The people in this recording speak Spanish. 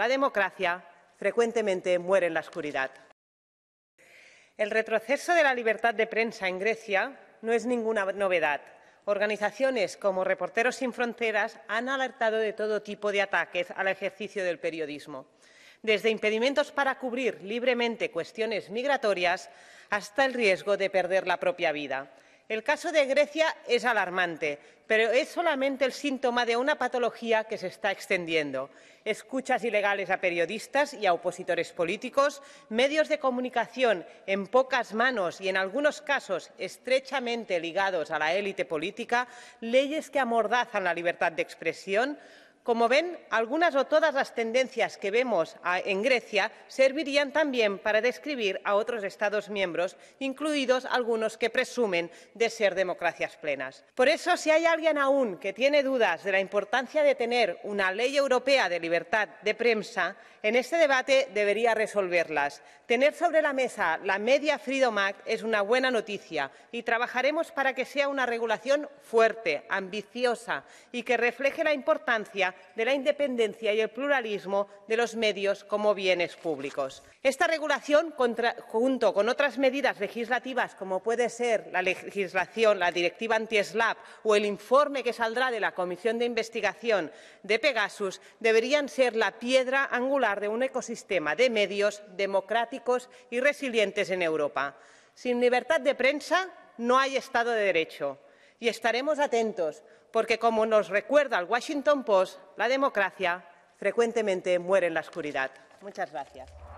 La democracia frecuentemente muere en la oscuridad. El retroceso de la libertad de prensa en Grecia no es ninguna novedad. Organizaciones como Reporteros sin Fronteras han alertado de todo tipo de ataques al ejercicio del periodismo, desde impedimentos para cubrir libremente cuestiones migratorias hasta el riesgo de perder la propia vida. El caso de Grecia es alarmante, pero es solamente el síntoma de una patología que se está extendiendo. Escuchas ilegales a periodistas y a opositores políticos, medios de comunicación en pocas manos y en algunos casos estrechamente ligados a la élite política, leyes que amordazan la libertad de expresión, como ven, algunas o todas las tendencias que vemos en Grecia servirían también para describir a otros Estados miembros, incluidos algunos que presumen de ser democracias plenas. Por eso, si hay alguien aún que tiene dudas de la importancia de tener una ley europea de libertad de prensa, en este debate debería resolverlas. Tener sobre la mesa la media Freedom Act es una buena noticia y trabajaremos para que sea una regulación fuerte, ambiciosa y que refleje la importancia de la independencia y el pluralismo de los medios como bienes públicos. Esta regulación, junto con otras medidas legislativas como puede ser la legislación, la directiva anti-SLAP o el informe que saldrá de la Comisión de Investigación de Pegasus, deberían ser la piedra angular de un ecosistema de medios democráticos y resilientes en Europa. Sin libertad de prensa no hay Estado de Derecho y estaremos atentos, porque como nos recuerda el Washington Post, la democracia frecuentemente muere en la oscuridad. Muchas gracias.